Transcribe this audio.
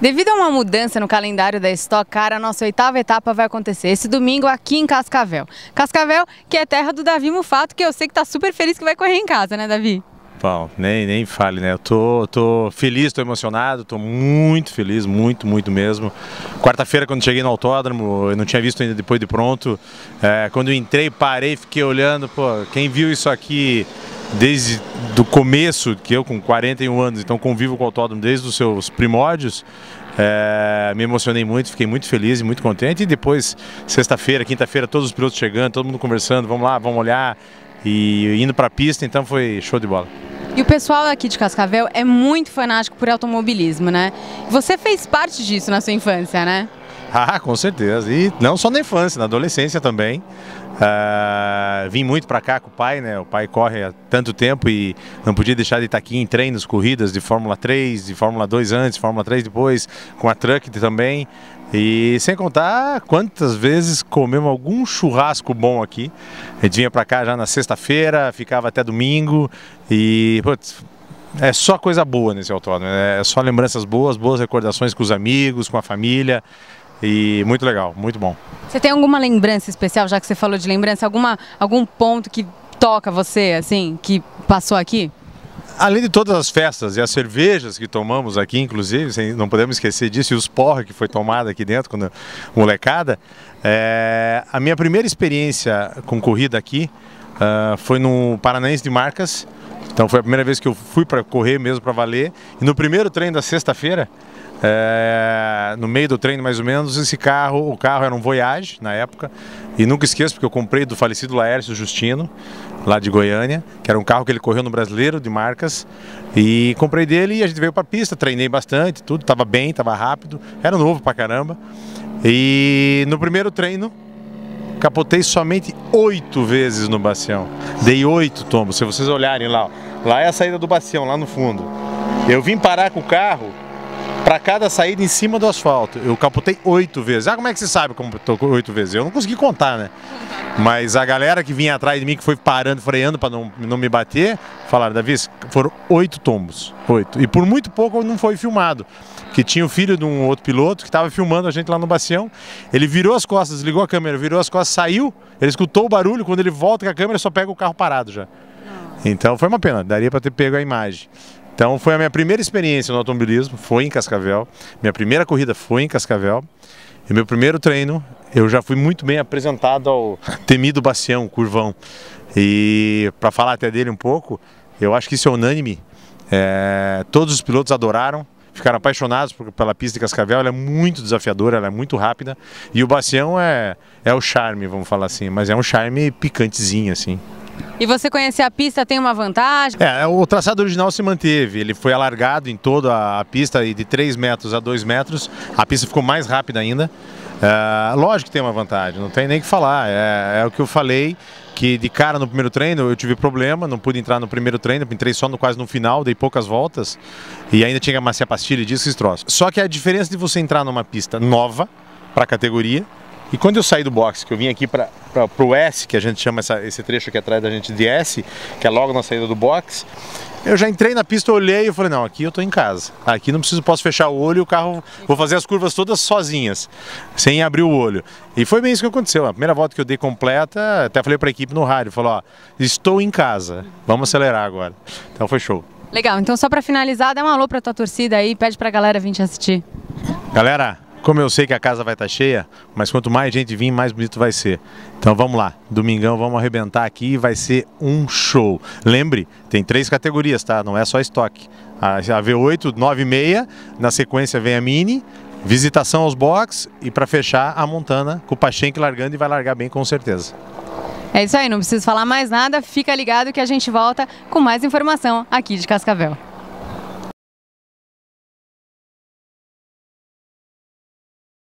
Devido a uma mudança no calendário da Stock Car, a nossa oitava etapa vai acontecer esse domingo aqui em Cascavel. Cascavel, que é terra do Davi Mufato, que eu sei que está super feliz que vai correr em casa, né, Davi? Bom, nem, nem fale, né? Eu tô, tô feliz, estou emocionado, estou muito feliz, muito, muito mesmo. Quarta-feira, quando cheguei no autódromo, eu não tinha visto ainda depois de pronto. É, quando entrei, parei, fiquei olhando, pô, quem viu isso aqui desde do começo, que eu com 41 anos, então convivo com o autódromo desde os seus primórdios, é, me emocionei muito, fiquei muito feliz e muito contente. E depois, sexta-feira, quinta-feira, todos os pilotos chegando, todo mundo conversando, vamos lá, vamos olhar e indo para a pista, então foi show de bola. E o pessoal aqui de Cascavel é muito fanático por automobilismo, né? Você fez parte disso na sua infância, né? Ah, com certeza. E não só na infância, na adolescência também. Uh, vim muito para cá com o pai, né? O pai corre há tanto tempo e não podia deixar de estar aqui em treinos, corridas de Fórmula 3, de Fórmula 2 antes, Fórmula 3 depois, com a Truck também. E sem contar quantas vezes comemos algum churrasco bom aqui. A gente vinha para cá já na sexta-feira, ficava até domingo e putz, é só coisa boa nesse autódromo, né? é só lembranças boas, boas recordações com os amigos, com a família e muito legal, muito bom. Você tem alguma lembrança especial, já que você falou de lembrança, alguma, algum ponto que toca você, assim, que passou aqui? Além de todas as festas e as cervejas que tomamos aqui, inclusive, não podemos esquecer disso, e os porra que foi tomado aqui dentro, quando molecada, é, a minha primeira experiência com corrida aqui uh, foi no Paranaense de Marcas, então foi a primeira vez que eu fui para correr mesmo para valer. E no primeiro treino da sexta-feira, é, no meio do treino mais ou menos, esse carro, o carro era um Voyage na época, e nunca esqueço porque eu comprei do falecido Laércio Justino, lá de Goiânia, que era um carro que ele correu no Brasileiro de Marcas, e comprei dele e a gente veio pra pista, treinei bastante, tudo, tava bem, tava rápido, era novo pra caramba, e no primeiro treino, capotei somente oito vezes no bacião, dei oito tombos, se vocês olharem lá, ó, lá é a saída do bacião, lá no fundo, eu vim parar com o carro para cada saída em cima do asfalto. Eu capotei oito vezes. Ah, como é que você sabe como tocou oito vezes? Eu não consegui contar, né? Mas a galera que vinha atrás de mim, que foi parando, freando para não, não me bater, falaram, Davi, foram oito tombos. Oito. E por muito pouco não foi filmado. que tinha o filho de um outro piloto que estava filmando a gente lá no Bacião. Ele virou as costas, ligou a câmera, virou as costas, saiu, ele escutou o barulho, quando ele volta com a câmera, só pega o carro parado já. Então foi uma pena, daria para ter pego a imagem. Então foi a minha primeira experiência no automobilismo, foi em Cascavel. Minha primeira corrida foi em Cascavel. E meu primeiro treino, eu já fui muito bem apresentado ao temido Bacião, Curvão. E para falar até dele um pouco, eu acho que isso é unânime. É, todos os pilotos adoraram, ficaram apaixonados por, pela pista de Cascavel. Ela é muito desafiadora, ela é muito rápida. E o Bacião é, é o charme, vamos falar assim, mas é um charme picantezinho, assim. E você conhecer a pista tem uma vantagem? É, é, o traçado original se manteve, ele foi alargado em toda a pista e de 3 metros a 2 metros, a pista ficou mais rápida ainda. É, lógico que tem uma vantagem, não tem nem que falar, é, é o que eu falei, que de cara no primeiro treino eu tive problema, não pude entrar no primeiro treino, entrei só no, quase no final, dei poucas voltas e ainda tinha que amaciar pastilha e disso e troço. Só que a diferença de você entrar numa pista nova para a categoria e quando eu saí do box, que eu vim aqui para o S, que a gente chama essa, esse trecho aqui atrás da gente de S, que é logo na saída do box, eu já entrei na pista, olhei e falei, não, aqui eu estou em casa. Aqui não preciso, posso fechar o olho e o carro, vou fazer as curvas todas sozinhas, sem abrir o olho. E foi bem isso que aconteceu. A primeira volta que eu dei completa, até falei para a equipe no rádio, falou, ó, estou em casa, vamos acelerar agora. Então foi show. Legal, então só para finalizar, dá um alô para tua torcida aí, pede para a galera vir te assistir. Galera, como eu sei que a casa vai estar tá cheia, mas quanto mais gente vir, mais bonito vai ser. Então vamos lá, domingão vamos arrebentar aqui e vai ser um show. Lembre, tem três categorias, tá? Não é só estoque. A V8, 9 e na sequência vem a Mini, visitação aos box e para fechar a Montana, com o Pachenque largando e vai largar bem com certeza. É isso aí, não preciso falar mais nada, fica ligado que a gente volta com mais informação aqui de Cascavel.